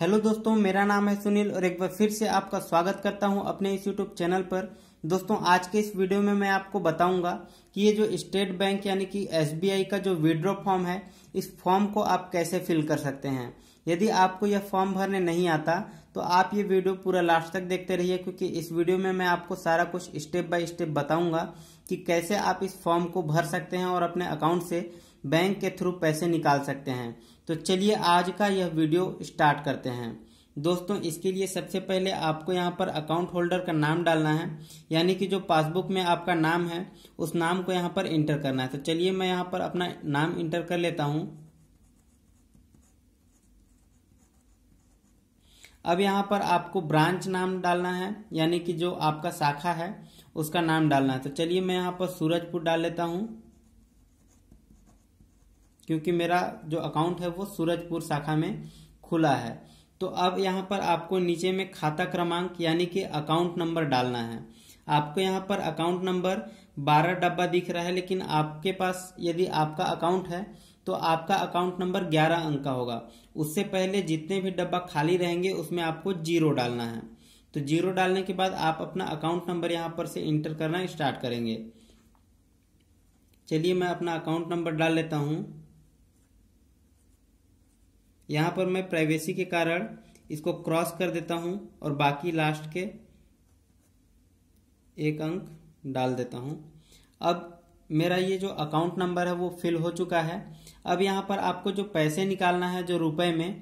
hello दोस्तों मेरा नाम है सुनील और एक बार फिर से आपका स्वागत करता हूं अपने इस यूट्यूब चैनल पर दोस्तों आज के इस वीडियो में मैं आपको बताऊंगा कि ये जो स्टेट बैंक यानी कि एसबीआई का जो विड्रॉ फॉर्म है इस फॉर्म को आप कैसे फिल कर सकते हैं यदि आपको यह फॉर्म भरने नहीं आता तो आप ये वीडियो पूरा लास्ट तक देखते रहिए क्योंकि इस वीडियो में मैं आपको सारा कुछ स्टेप बाय स्टेप बताऊंगा कि कैसे आप इस फॉर्म को भर सकते हैं और अपने अकाउंट से बैंक के थ्रू पैसे निकाल सकते हैं तो चलिए आज का यह वीडियो स्टार्ट करते हैं दोस्तों इसके लिए सबसे पहले आपको यहाँ पर अकाउंट होल्डर का नाम डालना है यानी कि जो पासबुक में आपका नाम है उस नाम को यहाँ पर इंटर करना है तो चलिए मैं यहाँ पर अपना नाम इंटर कर लेता हूँ अब यहाँ पर आपको ब्रांच नाम डालना है यानी कि जो आपका शाखा है उसका नाम डालना है तो चलिए मैं यहाँ पर सूरजपुर डाल लेता हूँ क्योंकि मेरा जो अकाउंट है वो सूरजपुर शाखा में खुला है तो अब यहाँ पर आपको नीचे में खाता क्रमांक यानी कि अकाउंट नंबर डालना है आपको यहाँ पर अकाउंट नंबर बारह डब्बा दिख रहा है लेकिन आपके पास यदि आपका अकाउंट है तो आपका अकाउंट नंबर ग्यारह अंक का होगा उससे पहले जितने भी डब्बा खाली रहेंगे उसमें आपको जीरो डालना है तो जीरो डालने के बाद आप अपना अकाउंट नंबर यहाँ पर से इंटर करना स्टार्ट करेंगे चलिए मैं अपना अकाउंट नंबर डाल लेता हूँ यहाँ पर मैं प्राइवेसी के कारण इसको क्रॉस कर देता हूँ और बाकी लास्ट के एक अंक डाल देता हूँ अब मेरा ये जो अकाउंट नंबर है वो फिल हो चुका है अब यहाँ पर आपको जो पैसे निकालना है जो रुपए में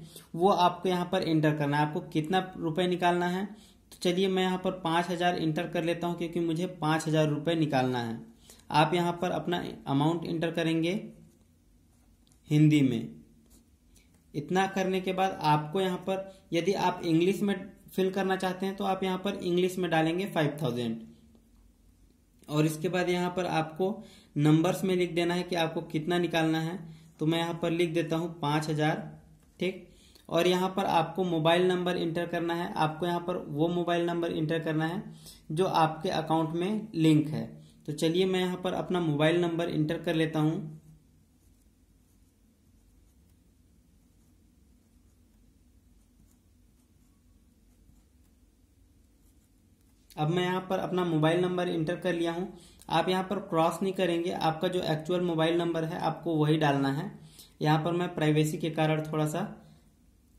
वो आपको यहाँ पर एंटर करना है आपको कितना रुपए निकालना है तो चलिए मैं यहाँ पर पाँच हज़ार इंटर कर लेता हूँ क्योंकि मुझे पाँच हज़ार रुपये निकालना है आप यहाँ पर अपना अमाउंट इंटर करेंगे हिंदी में इतना करने के बाद आपको यहाँ पर यदि आप इंग्लिश में फिल करना चाहते हैं तो आप यहाँ पर इंग्लिश में डालेंगे फाइव थाउजेंड और इसके बाद यहाँ पर आपको नंबर्स में लिख देना है कि आपको कितना निकालना है तो मैं यहाँ पर लिख देता हूँ पाँच हज़ार ठीक और यहाँ पर आपको मोबाइल नंबर इंटर करना है आपको यहाँ पर वो मोबाइल नंबर इंटर करना है जो आपके अकाउंट में लिंक है तो चलिए मैं यहाँ पर अपना मोबाइल नंबर इंटर कर लेता हूँ अब मैं यहाँ पर अपना मोबाइल नंबर इंटर कर लिया हूँ आप यहाँ पर क्रॉस नहीं करेंगे आपका जो एक्चुअल मोबाइल नंबर है आपको वही डालना है यहाँ पर मैं प्राइवेसी के कारण थोड़ा सा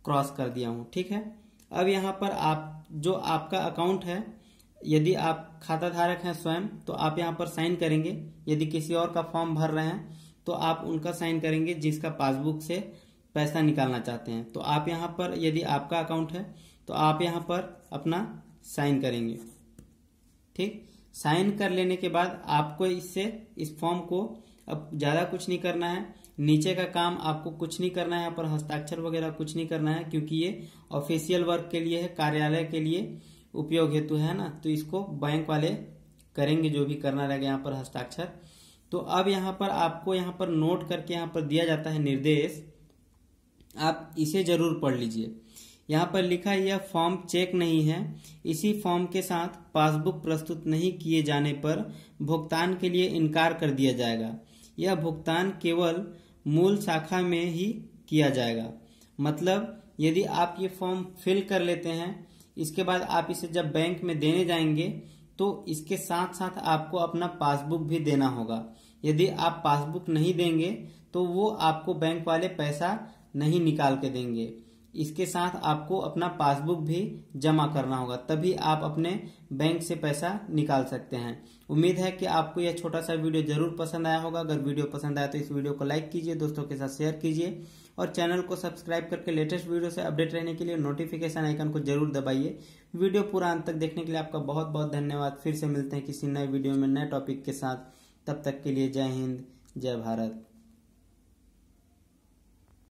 क्रॉस कर दिया हूँ ठीक है अब यहाँ पर आप जो आपका अकाउंट है यदि आप खाता धारक हैं स्वयं तो आप यहाँ पर साइन करेंगे यदि किसी और का फॉर्म भर रहे हैं तो आप उनका साइन करेंगे जिसका पासबुक से पैसा निकालना चाहते हैं तो आप यहाँ पर यदि आपका अकाउंट है तो आप यहाँ पर अपना साइन करेंगे ठीक साइन कर लेने के बाद आपको इससे इस फॉर्म को अब ज़्यादा कुछ नहीं करना है नीचे का काम आपको कुछ नहीं करना है यहाँ पर हस्ताक्षर वगैरह कुछ नहीं करना है क्योंकि ये ऑफिशियल वर्क के लिए है कार्यालय के लिए उपयोग हेतु है ना तो इसको बैंक वाले करेंगे जो भी करना रहेगा यहाँ पर हस्ताक्षर तो अब यहाँ पर आपको यहाँ पर नोट करके यहाँ पर दिया जाता है निर्देश आप इसे जरूर पढ़ लीजिए यहाँ पर लिखा यह फॉर्म चेक नहीं है इसी फॉर्म के साथ पासबुक प्रस्तुत नहीं किए जाने पर भुगतान के लिए इनकार कर दिया जाएगा यह भुगतान केवल मूल शाखा में ही किया जाएगा मतलब यदि आप ये फॉर्म फिल कर लेते हैं इसके बाद आप इसे जब बैंक में देने जाएंगे तो इसके साथ साथ आपको अपना पासबुक भी देना होगा यदि आप पासबुक नहीं देंगे तो वो आपको बैंक वाले पैसा नहीं निकाल के देंगे इसके साथ आपको अपना पासबुक भी जमा करना होगा तभी आप अपने बैंक से पैसा निकाल सकते हैं उम्मीद है कि आपको यह छोटा सा वीडियो जरूर पसंद आया होगा अगर वीडियो पसंद आया तो इस वीडियो को लाइक कीजिए दोस्तों के साथ शेयर कीजिए और चैनल को सब्सक्राइब करके लेटेस्ट वीडियो से अपडेट रहने के लिए नोटिफिकेशन आइकन को जरूर दबाइए वीडियो पूरा अंत तक देखने के लिए आपका बहुत बहुत धन्यवाद फिर से मिलते हैं किसी नए वीडियो में नए टॉपिक के साथ तब तक के लिए जय हिंद जय भारत